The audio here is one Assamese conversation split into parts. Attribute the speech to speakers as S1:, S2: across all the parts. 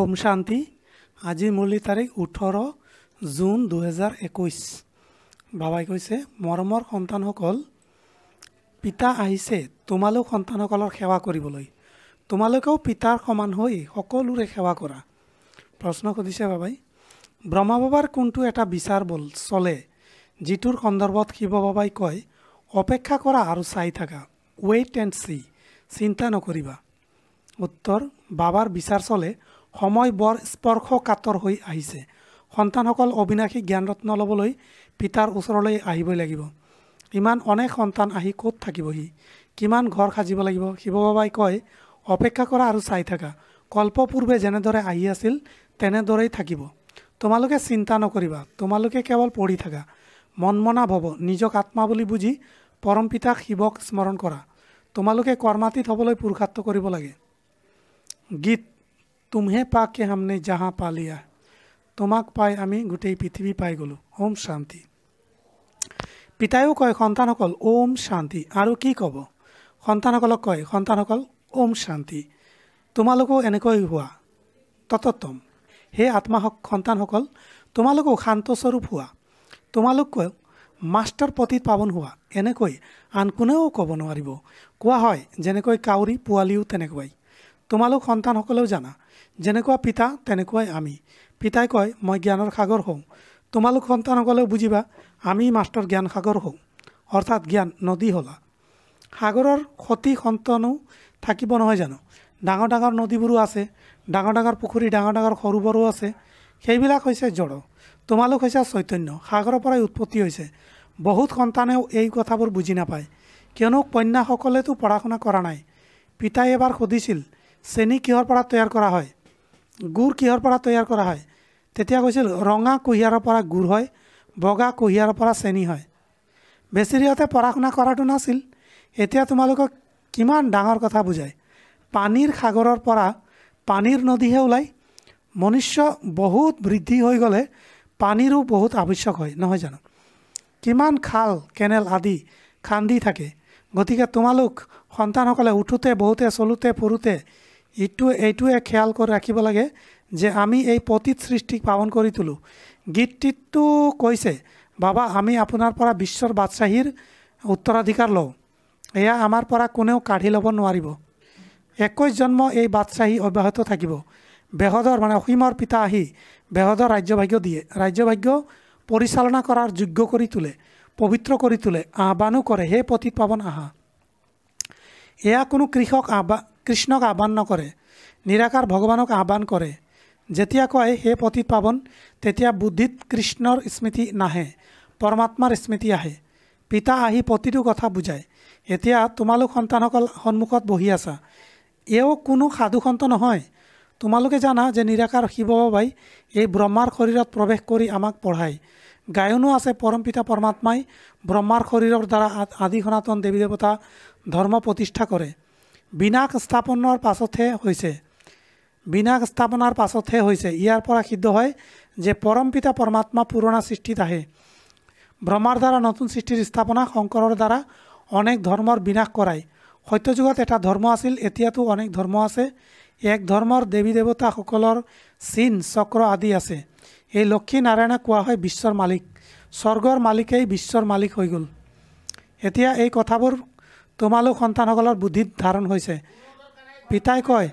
S1: ওম শান্তি আজি মূলি তাৰিখ ওঠৰ জুন দুহেজাৰ একৈছ বাবাই কৈছে মৰমৰ সন্তানসকল পিতা আহিছে তোমালোক সন্তানসকলৰ সেৱা কৰিবলৈ তোমালোকেও পিতাৰ সমান হৈ সকলোৰে সেৱা কৰা প্ৰশ্ন সুধিছে বাবাই ব্ৰহ্মা বাবাৰ কোনটো এটা বিচাৰ বল চলে যিটোৰ সন্দৰ্ভত শিৱ বাবাই কয় অপেক্ষা কৰা আৰু চাই থকা ৱেইট এণ্ড চি চিন্তা নকৰিবা উত্তৰ বাবাৰ বিচাৰ চলে সময় বৰ স্পৰ্শকাতৰ হৈ আহিছে সন্তানসকল অবিনাশী জ্ঞানৰত্ন ল'বলৈ পিতাৰ ওচৰলৈ আহিবই লাগিব ইমান অনেক সন্তান আহি ক'ত থাকিবহি কিমান ঘৰ সাজিব লাগিব শিৱ বাবাই কয় অপেক্ষা কৰা আৰু চাই থকা কল্পপূৰ্বে যেনেদৰে আহি আছিল তেনেদৰেই থাকিব তোমালোকে চিন্তা নকৰিবা তোমালোকে কেৱল পঢ়ি থাকা মনমনা ভৱ নিজক আত্মা বুলি বুজি পৰম পিতাক শিৱক স্মৰণ কৰা তোমালোকে কৰ্মাতীত হ'বলৈ পুৰুষাৰ্থ কৰিব লাগে গীত তুমহে পাকে হামনে যাহা পালিয়া তোমাক পাই আমি গোটেই পৃথিৱী পাই গ'লো ওম শান্তি পিতায়ো কয় সন্তানসকল ওম শান্তি আৰু কি ক'ব সন্তানসকলক কয় সন্তানসকল ওম শান্তি তোমালোকো এনেকৈ হোৱা ততত্তম সেই আত্মা সন্তানসকল তোমালোকো শান্তস্বৰূপ হোৱা তোমালোকো মাষ্টৰ পতীত পাৱন হোৱা এনেকৈ আন কোনেও ক'ব নোৱাৰিব কোৱা হয় যেনেকৈ কাউৰী পোৱালিও তেনেকুৱাই তোমালোক সন্তানসকলেও জানা যেনেকুৱা পিতা তেনেকুৱাই আমি পিতাই কয় মই জ্ঞানৰ সাগৰ হওঁ তোমালোক সন্তানসকলেও বুজিবা আমি মাষ্টৰ জ্ঞান সাগৰ হওঁ অৰ্থাৎ জ্ঞান নদী হ'লা সাগৰৰ সতি সন্তানো থাকিব নহয় জানো ডাঙৰ ডাঙৰ নদীবোৰো আছে ডাঙৰ ডাঙৰ পুখুৰী ডাঙৰ ডাঙৰ সৰুবোৰো আছে সেইবিলাক হৈছে জড় তোমালোক হৈছে চৈতন্য সাগৰৰ পৰাই উৎপত্তি হৈছে বহুত সন্তানেও এই কথাবোৰ বুজি নাপায় কিয়নো কন্যাসকলেতো পঢ়া শুনা কৰা নাই পিতাই এবাৰ সুধিছিল চেনি কিহৰ পৰা তৈয়াৰ কৰা হয় গুড় কিহৰ পৰা তৈয়াৰ কৰা হয় তেতিয়া কৈছিল ৰঙা কুঁহিয়াৰৰ পৰা গুড় হয় বগা কুঁহিয়াৰৰ পৰা চেনি হয় বেছি সিহঁতে পঢ়া শুনা কৰাটো নাছিল এতিয়া তোমালোকক কিমান ডাঙৰ কথা বুজায় পানীৰ সাগৰৰ পৰা পানীৰ নদীহে ওলায় মনুষ্য বহুত বৃদ্ধি হৈ গ'লে পানীৰো বহুত আৱশ্যক হয় নহয় জানো কিমান খাল কেনেল আদি খান্দি থাকে গতিকে তোমালোক সন্তানসকলে উঠোঁতে বহুতে চলোঁতে ফুৰোঁতে ইটো এইটোৱে খেয়াল কৰি ৰাখিব লাগে যে আমি এই পতীত সৃষ্টিক পালন কৰি তোলোঁ গীতটিতো কৈছে বাবা আমি আপোনাৰ পৰা বিশ্বৰ বাদশাহীৰ উত্তৰাধিকাৰ লওঁ এয়া আমাৰ পৰা কোনেও কাঢ়ি ল'ব নোৱাৰিব একৈছ জন্ম এই বাদশাহী অব্যাহত থাকিব বেহদৰ মানে অসীমৰ পিতা আহি বেহদৰ ৰাজ্যভাগ্য দিয়ে ৰাজ্যভাগ্য পৰিচালনা কৰাৰ যোগ্য কৰি তোলে পবিত্ৰ কৰি তোলে আহ্বানো কৰে সেই পতীত পাৱন আহা এয়া কোনো কৃষক আহ্বান কৃষ্ণক আহ্বান নকৰে নিৰাকাৰ ভগৱানক আহ্বান কৰে যেতিয়া কয় সেই পতীত পাৱন তেতিয়া বুদ্ধিত কৃষ্ণৰ স্মৃতি নাহে পৰমাত্মাৰ স্মৃতি আহে পিতা আহি প্ৰতিটো কথা বুজায় এতিয়া তোমালোক সন্তানসকল সন্মুখত বহি আছা এও কোনো সাধুসন্ত নহয় তোমালোকে জানা যে নিৰাকাৰ শিৱ বাবাই এই ব্ৰহ্মাৰ শৰীৰত প্ৰৱেশ কৰি আমাক পঢ়ায় গায়নো আছে পৰম পিতা পৰমাত্মাই ব্ৰহ্মাৰ শৰীৰৰ দ্বাৰা আদি সনাতন দেৱী দেৱতা ধৰ্ম প্ৰতিষ্ঠা কৰে বিনাক স্থাপনৰ পাছতহে হৈছে বিনাক স্থাপনৰ পাছতহে হৈছে ইয়াৰ পৰা সিদ্ধ হয় যে পৰম পিতা পৰমাত্মা পুৰণা সৃষ্টিত আহে ব্ৰহ্মাৰ দ্বাৰা নতুন সৃষ্টিৰ স্থাপনা শংকৰৰ দ্বাৰা অনেক ধৰ্মৰ বিনাশ কৰায় সত্যযুগত এটা ধৰ্ম আছিল এতিয়াতো অনেক ধৰ্ম আছে এক ধৰ্মৰ দেৱী দেৱতাসকলৰ চীন চক্ৰ আদি আছে এই লক্ষী নাৰায়ণক কোৱা হয় বিশ্বৰ মালিক স্বৰ্গৰ মালিকেই বিশ্বৰ মালিক হৈ গ'ল এতিয়া এই কথাবোৰ তোমালোক সন্তানসকলৰ বুদ্ধিত ধাৰণ হৈছে পিতাই কয়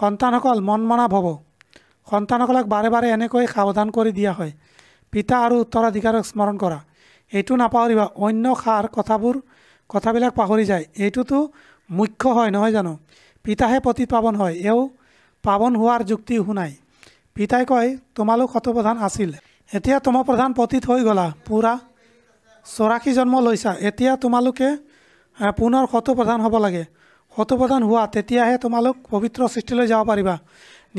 S1: সন্তানসকল মন মনা ভৱ সন্তানসকলক বাৰে বাৰে এনেকৈ সাৱধান কৰি দিয়া হয় পিতা আৰু উত্তৰাধিকাৰক স্মৰণ কৰা এইটো নাপাহৰিবা অন্য সাৰ কথাবোৰ কথাবিলাক পাহৰি যায় এইটোতো মুখ্য হয় নহয় জানো পিতাহে প্ৰতি পাৱন হয় এওঁ পাৱন হোৱাৰ যুক্তি শুনাই পিতাই কয় তোমালোক শতপ্ৰধান আছিল এতিয়া তোমাৰ প্ৰধান পতীত হৈ গ'লা পুৰা চৌৰাশী জন্ম লৈছা এতিয়া তোমালোকে পুনৰ শতপ্ৰধান হ'ব লাগে শতপ্ৰধান হোৱা তেতিয়াহে তোমালোক পবিত্ৰ সৃষ্টিলৈ যাব পাৰিবা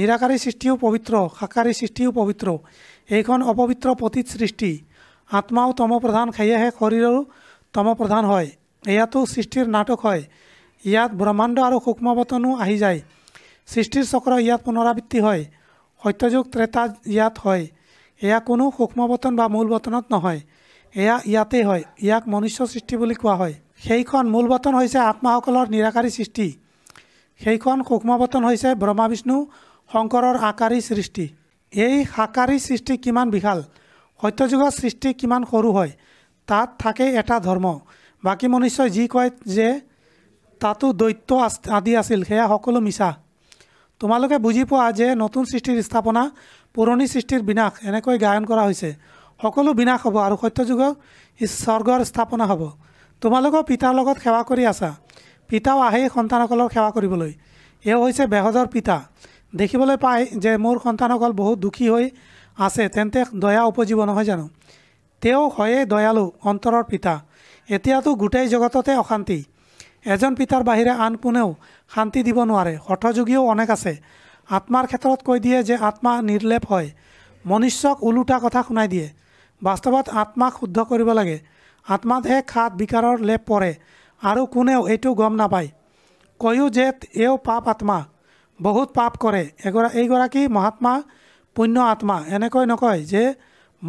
S1: নিৰাকাৰী সৃষ্টিও পবিত্ৰ শাকাৰী সৃষ্টিও পবিত্ৰ এইখন অপবিত্ৰ পতীত সৃষ্টি আত্মাও তম প্ৰধান সেয়েহে শৰীৰৰো তমপ্ৰধান হয় এয়াতো সৃষ্টিৰ নাটক হয় ইয়াত ব্ৰহ্মাণ্ড আৰু সূক্ষ্মবতনো আহি যায় সৃষ্টিৰ চক্ৰ ইয়াত পুনৰাবৃত্তি হয় সত্যযুগ ত্ৰেতা ইয়াত হয় এয়া কোনো সূক্ষ্মবতন বা মূল বতনত নহয় এয়া ইয়াতেই হয় ইয়াক মনুষ্য সৃষ্টি বুলি কোৱা হয় সেইখন মূল বতন হৈছে আত্মাসকলৰ নিৰাকাৰী সৃষ্টি সেইখন সূক্ষ্ম বতন হৈছে ব্ৰহ্মা বিষ্ণু শংকৰৰ আকাৰী সৃষ্টি এই সাকাৰী সৃষ্টি কিমান বিশাল সত্যযুগৰ সৃষ্টি কিমান সৰু হয় তাত থাকে এটা ধৰ্ম বাকী মনুষ্যই যি কয় যে তাতো দৈত্য আদি আছিল সেয়া সকলো মিছা তোমালোকে বুজি পোৱা যে নতুন সৃষ্টিৰ স্থাপনা পুৰণি সৃষ্টিৰ বিনাশ এনেকৈ গায়ন কৰা হৈছে সকলো বিনাশ হ'ব আৰু সত্যযুগৰ স্বৰ্গৰ স্থাপনা হ'ব তোমালোকৰ পিতাৰ লগত সেৱা কৰি আছা পিতাও আহেই সন্তানসকলৰ সেৱা কৰিবলৈ এয়া হৈছে বেহজৰ পিতা দেখিবলৈ পায় যে মোৰ সন্তানসকল বহুত দুখী হৈ আছে তেন্তে দয়া উপজীৱ নহয় জানো তেওঁ হয়ে দয়ালু অন্তৰৰ পিতা এতিয়াতো গোটেই জগততে অশান্তি এজন পিতাৰ বাহিৰে আন কোনেও শান্তি দিব নোৱাৰে হঠযোগীও অনেক আছে আত্মাৰ ক্ষেত্ৰত কৈ দিয়ে যে আত্মা নিৰ্লেপ হয় মনুষ্যক ওলোটা কথা শুনাই দিয়ে বাস্তৱত আত্মাক শুদ্ধ কৰিব লাগে আত্মাতহে খাত বিকাৰৰ লেপ পৰে আৰু কোনেও এইটো গম নাপায় কয়ো যে এওঁ পাপ আত্মা বহুত পাপ কৰে এগৰা এইগৰাকী মহাত্মা পুণ্য আত্মা এনেকৈ নকয় যে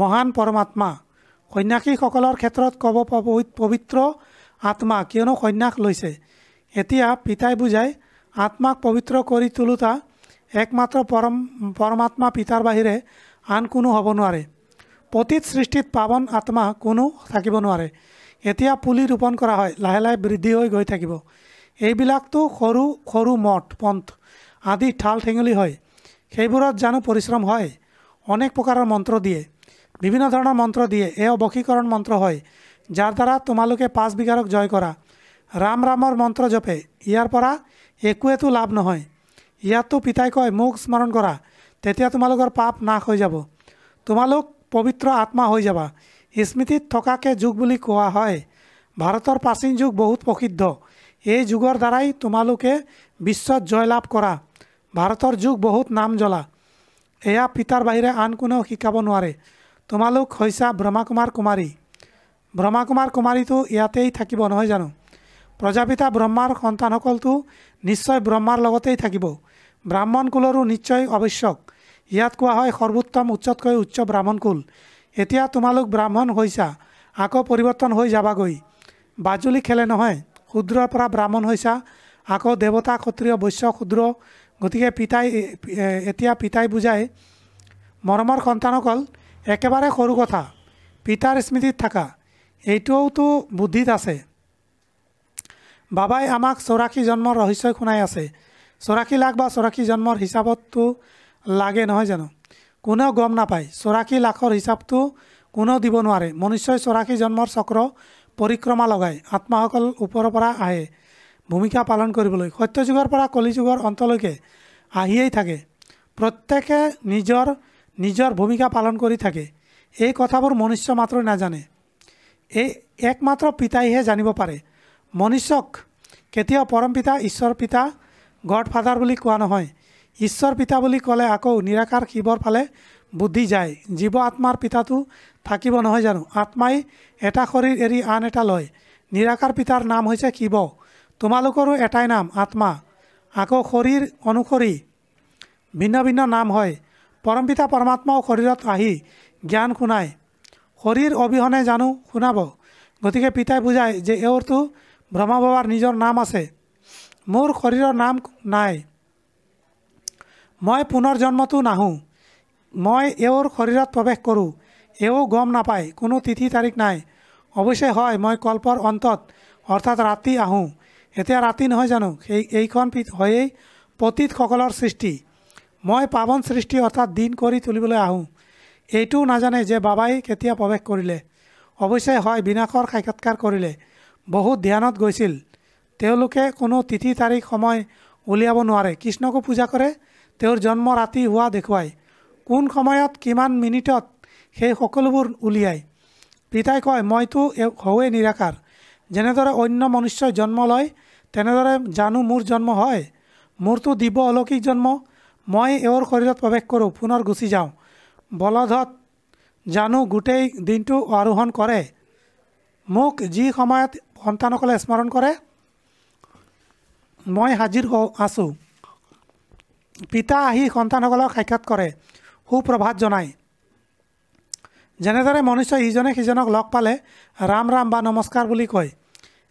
S1: মহান পৰমাত্মা সন্যাসীসকলৰ ক্ষেত্ৰত ক'ব পবিত্ৰ আত্মা কিয়নো সন্যাস লৈছে এতিয়া পিতাই বুজায় আত্মাক পবিত্ৰ কৰি তোলোতা একমাত্ৰ পৰম পৰমাত্মা পিতাৰ বাহিৰে আন কোনো হ'ব নোৱাৰে পতীত সৃষ্টিত পাৱন আত্মা কোনো থাকিব নোৱাৰে এতিয়া পুলি ৰোপণ কৰা হয় লাহে লাহে বৃদ্ধি হৈ গৈ থাকিব এইবিলাকতো সৰু সৰু মঠ পন্থ আদি ঠাল ঠেঙুলি হয় সেইবোৰত জানো পৰিশ্ৰম হয় অনেক প্ৰকাৰৰ মন্ত্ৰ দিয়ে বিভিন্ন ধৰণৰ মন্ত্ৰ দিয়ে এই অৱশীকৰণ মন্ত্ৰ হয় যাৰ দ্বাৰা তোমালোকে পাঁচ বিঘাৰক জয় কৰা ৰাম ৰামৰ মন্ত্ৰ জপে ইয়াৰ পৰা একোৱেতো লাভ নহয় ইয়াতো পিতাই কয় মোক স্মৰণ কৰা তেতিয়া তোমালোকৰ পাপ নাশ হৈ যাব তোমালোক পবিত্ৰ আত্মা হৈ যাবা স্মৃতিত থকাকে যুগ বুলি কোৱা হয় ভাৰতৰ প্ৰাচীন যুগ বহুত প্ৰসিদ্ধ এই যুগৰ দ্বাৰাই তোমালোকে বিশ্বত জয়লাভ কৰা ভাৰতৰ যুগ বহুত নাম জ্বলা এয়া পিতাৰ বাহিৰে আন কোনেও শিকাব নোৱাৰে তোমালোক হৈছে ব্ৰহ্মা কুমাৰ কুমাৰী ব্ৰহ্মা কুমাৰ কুমাৰীটো ইয়াতেই থাকিব নহয় জানো প্ৰজাপিতা ব্ৰহ্মাৰ সন্তানসকলটো নিশ্চয় ব্ৰহ্মাৰ লগতেই থাকিব ব্ৰাহ্মণ কুলৰো নিশ্চয় আৱশ্যক ইয়াত কোৱা হয় সৰ্বোত্তম উচ্চতকৈ উচ্চ ব্ৰাহ্মণ কুল এতিয়া তোমালোক ব্ৰাহ্মণ হৈছা আকৌ পৰিৱৰ্তন হৈ যাবাগৈ বাজুলি খেলে নহয় ক্ষুদ্ৰৰ পৰা ব্ৰাহ্মণ হৈছা আকৌ দেৱতা ক্ষত্ৰিয় বৈশ্য ক্ষুদ্ৰ গতিকে পিতাই এতিয়া পিতাই বুজাই মৰমৰ সন্তানসকল একেবাৰে সৰু কথা পিতাৰ স্মৃতিত থকা এইটোওতো বুদ্ধিত আছে বাবাই আমাক চৌৰাশী জন্মৰ ৰহস্যই শুনাই আছে চৌৰাশী লাখ বা চৌৰাশী জন্মৰ হিচাপততো লাগে নহয় জানো কোনেও গম নাপায় চৌৰাশী লাখৰ হিচাপটো কোনেও দিব নোৱাৰে মনুষ্যই চৌৰাশী জন্মৰ চক্ৰ পৰিক্ৰমা লগায় আত্মাসকল ওপৰৰ পৰা আহে ভূমিকা পালন কৰিবলৈ সত্যযুগৰ পৰা কলি যুগৰ অন্তলৈকে আহিয়েই থাকে প্ৰত্যেকে নিজৰ নিজৰ ভূমিকা পালন কৰি থাকে এই কথাবোৰ মনুষ্য মাত্ৰ নাজানে এই একমাত্ৰ পিতাইহে জানিব পাৰে মনুষ্যক কেতিয়াও পৰম পিতা ঈশ্বৰ পিতা গড ফাদাৰ বুলি কোৱা নহয় ঈশ্বৰ পিতা বুলি ক'লে আকৌ নিৰাকাৰ শিৱৰ ফালে বুদ্ধি যায় জীৱ আত্মাৰ পিতাটো থাকিব নহয় জানো আত্মাই এটা শৰীৰ এৰি আন এটা লয় নিৰাকাৰ পিতাৰ নাম হৈছে শিৱ তোমালোকৰো এটাই নাম আত্মা আকৌ শৰীৰ অনুসৰি ভিন্ন ভিন্ন নাম হয় পৰম পিতা পৰমাত্মাও শৰীৰত আহি জ্ঞান শুনায় শৰীৰ অবিহনে জানো শুনাব গতিকে পিতাই বুজায় যে এওঁৰতো ব্ৰহ্মা বাবাৰ নিজৰ নাম আছে মোৰ শৰীৰৰ নাম নাই মই পুনৰ জন্মটো নাহোঁ মই এওঁৰ শৰীৰত প্ৰৱেশ কৰোঁ এওঁ গম নাপায় কোনো তিথি তাৰিখ নাই অৱশ্যে হয় মই কল্পৰ অন্তত অৰ্থাৎ ৰাতি আহোঁ এতিয়া ৰাতি নহয় জানো সেই এইখন হয়েই পতীতসকলৰ সৃষ্টি মই পাৱন সৃষ্টি অৰ্থাৎ দিন কৰি তুলিবলৈ আহোঁ এইটোও নাজানে যে বাবাই কেতিয়া প্ৰৱেশ কৰিলে অৱশ্যে হয় বিনাশৰ সাক্ষাৎকাৰ কৰিলে বহুত ধ্যানত গৈছিল তেওঁলোকে কোনো তিথি তাৰিখ সময় উলিয়াব নোৱাৰে কৃষ্ণকো পূজা কৰে তেওঁৰ জন্ম ৰাতি হোৱা দেখুৱায় কোন সময়ত কিমান মিনিটত সেই সকলোবোৰ উলিয়ায় পিতাই কয় মইতো হওৱে নিৰাকাৰ যেনেদৰে অন্য মনুষ্যই জন্ম লয় তেনেদৰে জানো মোৰ জন্ম হয় মোৰতো দিব অলৌকিক জন্ম মই এওঁৰ শৰীৰত প্ৰৱেশ কৰোঁ পুনৰ গুচি যাওঁ বলধত জানো গোটেই দিনটো আৰোহণ কৰে মোক যি সময়ত সন্তানসকলে স্মৰণ কৰে মই হাজিৰ হওঁ আছোঁ পিতা আহি সন্তানসকলক সাক্ষাৎ কৰে সুপ্ৰভাত জনায় যেনেদৰে মনুষ্য ইজনে সিজনক লগ পালে ৰাম ৰাম বা নমস্কাৰ বুলি কয়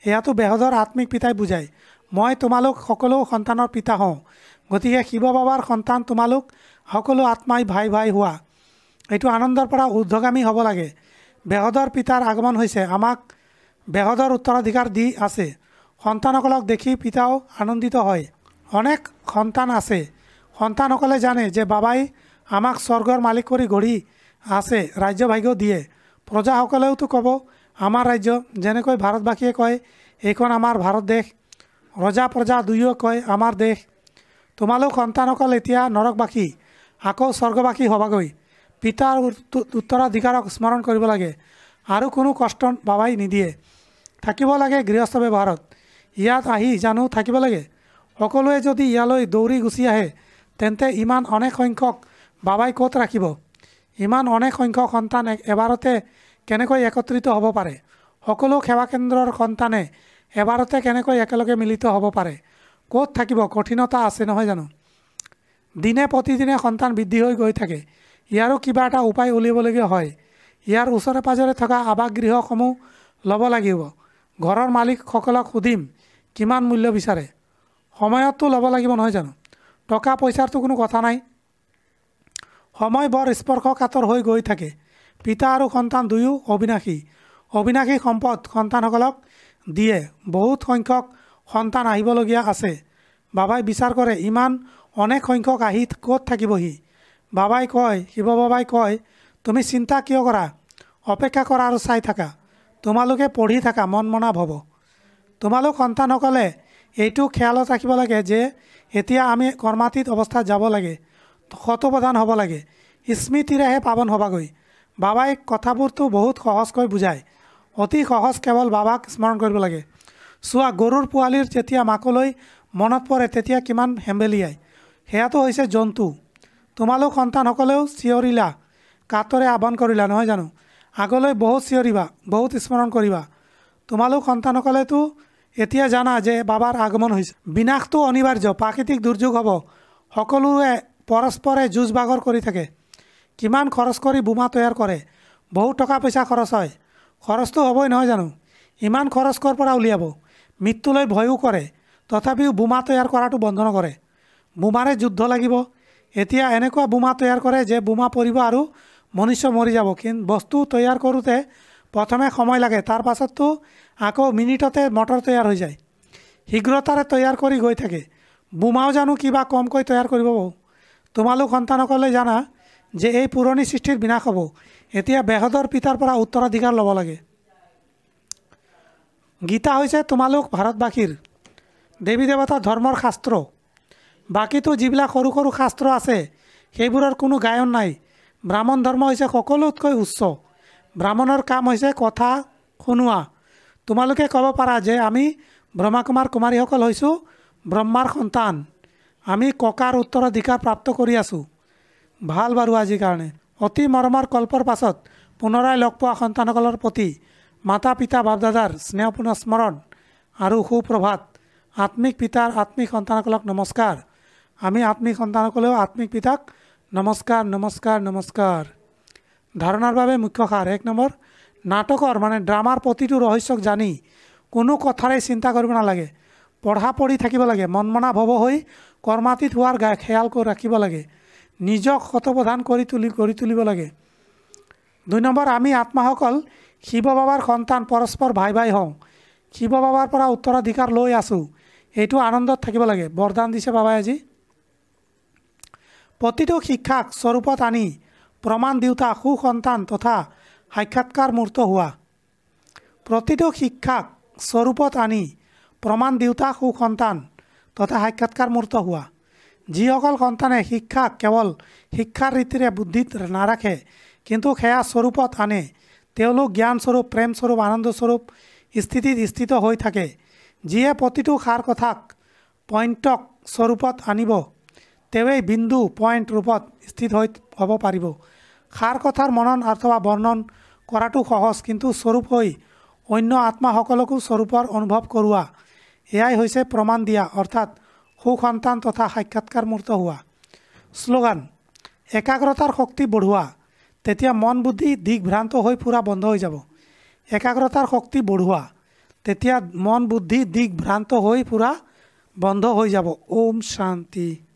S1: সেয়াতো বেহদৰ আত্মিক পিতাই বুজায় মই তোমালোক সকলো সন্তানৰ পিতা হওঁ গতিকে শিৱ বাবাৰ সন্তান তোমালোক সকলো আত্মাই ভাই ভাই হোৱা এইটো আনন্দৰ পৰা উদ্ধগামী হ'ব লাগে বেহদৰ পিতাৰ আগমন হৈছে আমাক বেহদৰ উত্তৰাধিকাৰ দি আছে সন্তানসকলক দেখি পিতাও আনন্দিত হয় অনেক সন্তান আছে সন্তানসকলে জানে যে বাবাই আমাক স্বৰ্গৰ মালিক কৰি গঢ়ি আছে ৰাজ্যভাগ্য দিয়ে প্ৰজাসকলেওতো ক'ব আমাৰ ৰাজ্য যেনেকৈ ভাৰতবাসীয়ে কয় এইখন আমাৰ ভাৰত দেশ ৰজা প্ৰজা দুয়ো কয় আমাৰ দেশ তোমালোক সন্তানসকল এতিয়া নৰকবাসী আকৌ স্বৰ্গবাসী হ'বাগৈ পিতাৰ উত্তৰাধিকাৰক স্মৰণ কৰিব লাগে আৰু কোনো কষ্ট বাবাই নিদিয়ে থাকিব লাগে গৃহস্থ ব্যৱহাৰত ইয়াত আহি জানো থাকিব লাগে সকলোৱে যদি ইয়ালৈ দৌৰি গুচি আহে তেন্তে ইমান অনেক সংখ্যক বাবাই ক'ত ৰাখিব ইমান অনেক সংখ্যক সন্তান এবাৰতে কেনেকৈ একত্ৰিত হ'ব পাৰে সকলো সেৱা কেন্দ্ৰৰ সন্তানে এবাৰতে কেনেকৈ একেলগে মিলিত হ'ব পাৰে ক'ত থাকিব কঠিনতা আছে নহয় জানো দিনে প্ৰতিদিনে সন্তান বৃদ্ধি হৈ গৈ থাকে ইয়াৰো কিবা এটা উপায় উলিয়াবলগীয়া হয় ইয়াৰ ওচৰে পাঁজৰে থকা আৱাস গৃহসমূহ ল'ব লাগিব ঘৰৰ মালিকসকলক সুধিম কিমান মূল্য বিচাৰে সময়তো ল'ব লাগিব নহয় জানো টকা পইচাৰতো কোনো কথা নাই সময় বৰ স্পৰ্শকাতৰ হৈ গৈ থাকে পিতা আৰু সন্তান দুয়ো অবিনাশী অবিনাশী সম্পদ সন্তানসকলক দিয়ে বহুত সংখ্যক সন্তান আহিবলগীয়া আছে বাবাই বিচাৰ কৰে ইমান অনেক সংখ্যক আহি ক'ত থাকিবহি বাবাই কয় শিৱ বাবাই কয় তুমি চিন্তা কিয় কৰা অপেক্ষা কৰা আৰু চাই থাকা তোমালোকে পঢ়ি থাকা মন মনা ভৱ তোমালোক সন্তানসকলে এইটো খেয়ালত ৰাখিব লাগে যে এতিয়া আমি কৰ্মাতীত অৱস্থাত যাব লাগে প্ৰধান হ'ব লাগে স্মৃতিৰেহে পাৱন হ'বাগৈ বাবাই কথাবোৰটো বহুত সহজকৈ বুজায় অতি সহজ কেৱল বাবাক স্মৰণ কৰিব লাগে চোৱা গৰুৰ পোৱালিৰ যেতিয়া মাকলৈ মনত পৰে তেতিয়া কিমান হেম্বেলিয়াই সেয়াটো হৈছে জন্তু তোমালোক সন্তানসকলেও চিঞৰিলা কাতৰে আহ্বান কৰিলা নহয় জানো আগলৈ বহুত চিঞৰিবা বহুত স্মৰণ কৰিবা তোমালোক সন্তানসকলেতো এতিয়া জানা যে বাবাৰ আগমন হৈছে বিনাশটো অনিবাৰ্য প্ৰাকৃতিক দুৰ্যোগ হব সকলোৱে পৰস্পৰে যুঁজ বাগৰ কৰি থাকে কিমান খৰচ কৰি বোমা তৈয়াৰ কৰে বহুত টকা পইচা খৰচ হয় খৰচটো হবই নহয় জানো ইমান খৰচ কৰ পৰা উলিয়াব মৃত্যুলৈ ভয়ো কৰে তথাপিও বোমা তৈয়াৰ কৰাটো বন্ধ নকৰে বোমাৰে যুদ্ধ লাগিব এতিয়া এনেকুৱা বোমা তৈয়াৰ কৰে যে বোমা পৰিব আৰু মনুষ্য মৰি যাব কিন্তু বস্তু তৈয়াৰ কৰোঁতে প্ৰথমে সময় লাগে তাৰ পাছততো আকৌ মিনিটতে মটৰ তৈয়াৰ হৈ যায় শীঘ্ৰতাৰে তৈয়াৰ কৰি গৈ থাকে বোমাও জানো কিবা কমকৈ তৈয়াৰ কৰিব বাৰু তোমালোক সন্তানসকলে জানা যে এই পুৰণি সৃষ্টিৰ বিনাশ হ'ব এতিয়া বেহদৰ পিতাৰ পৰা উত্তৰাধিকাৰ ল'ব লাগে গীতা হৈছে তোমালোক ভাৰতবাসীৰ দেৱী দেৱতা ধৰ্মৰ শাস্ত্ৰ বাকীতো যিবিলাক সৰু সৰু শাস্ত্ৰ আছে সেইবোৰৰ কোনো গায়ন নাই ব্ৰাহ্মণ ধৰ্ম হৈছে সকলোতকৈ উচ্চ ব্ৰাহ্মণৰ কাম হৈছে কথা শুনোৱা তোমালোকে ক'ব পাৰা যে আমি ব্ৰহ্মা কুমাৰ কুমাৰীসকল হৈছোঁ ব্ৰহ্মাৰ সন্তান আমি ককাৰ উত্তৰাধিকাৰ প্ৰাপ্ত কৰি আছোঁ ভাল বাৰু আজিৰ কাৰণে অতি মৰমৰ কল্পৰ পাছত পুনৰাই লগ পোৱা সন্তানসকলৰ প্ৰতি মাতা পিতা বাপদাদাৰ স্নেহপূৰ্ণ স্মৰণ আৰু সুপ্ৰভাত আত্মিক পিতাৰ আত্মিক সন্তানসকলক নমস্কাৰ আমি আত্মিক সন্তানসকলেও আত্মিক পিতাক নমস্কাৰ নমস্কাৰ নমস্কাৰ ধাৰণাৰ বাবে মুখ্য সাৰ এক নম্বৰ নাটকৰ মানে ড্ৰামাৰ প্ৰতিটো ৰহস্যক জানি কোনো কথাৰে চিন্তা কৰিব নালাগে পঢ়া পঢ়ি থাকিব লাগে মনমনা ভৱ হৈ কৰ্মাতীত হোৱাৰ গা খেয়াল ৰাখিব লাগে নিজক শতপ্ৰধান কৰি তুলি কৰি তুলিব লাগে দুই নম্বৰ আমি আত্মাসকল শিৱ বাবাৰ সন্তান পৰস্পৰ ভাই ভাই হওঁ শিৱ বাবাৰ পৰা উত্তৰাধিকাৰ লৈ আছোঁ এইটো আনন্দত থাকিব লাগে বৰদান দিছে বাবাই আজি প্ৰতিটো শিক্ষাক স্বৰূপত আনি প্ৰমাণ দিওঁতা সুসন্তান তথা সাক্ষাৎকাৰ মূৰ্ত হোৱা প্ৰতিটো শিক্ষাক স্বৰূপত আনি প্ৰমাণ দেউতা সুসন্তান তথা সাক্ষাৎকাৰ মূৰ্ত হোৱা যিসকল সন্তানে শিক্ষাক কেৱল শিক্ষাৰ ৰীতিৰে বুদ্ধিত নাৰাখে কিন্তু সেয়া স্বৰূপত আনে তেওঁলোক জ্ঞানস্বৰূপ প্ৰেমস্বৰূপ আনন্দস্বৰূপ স্থিতিত স্থিত হৈ থাকে যিয়ে প্ৰতিটো সাৰ কথাক পইণ্টক স্বৰূপত আনিব তেওঁৱেই বিন্দু পইণ্ট ৰূপত স্থিত হৈ হ'ব পাৰিব সাৰ কথাৰ মনন অথবা বৰ্ণন কৰাটো সহজ কিন্তু স্বৰূপ হৈ অন্য আত্মাসকলকো স্বৰূপৰ অনুভৱ কৰোৱা এয়াই হৈছে প্ৰমাণ দিয়া অৰ্থাৎ সুসন্তান তথা সাক্ষাৎকাৰ মূৰ্ত হোৱা শ্লোগান একাগ্ৰতাৰ শক্তি বঢ়োৱা তেতিয়া মন বুদ্ধি দিগভ্ৰান্ত হৈ পূৰা বন্ধ হৈ যাব একাগ্ৰতাৰ শক্তি বঢ়োৱা তেতিয়া মন বুদ্ধি দিগভ্ৰান্ত হৈ ফুৰা বন্ধ হৈ যাব ওম শান্তি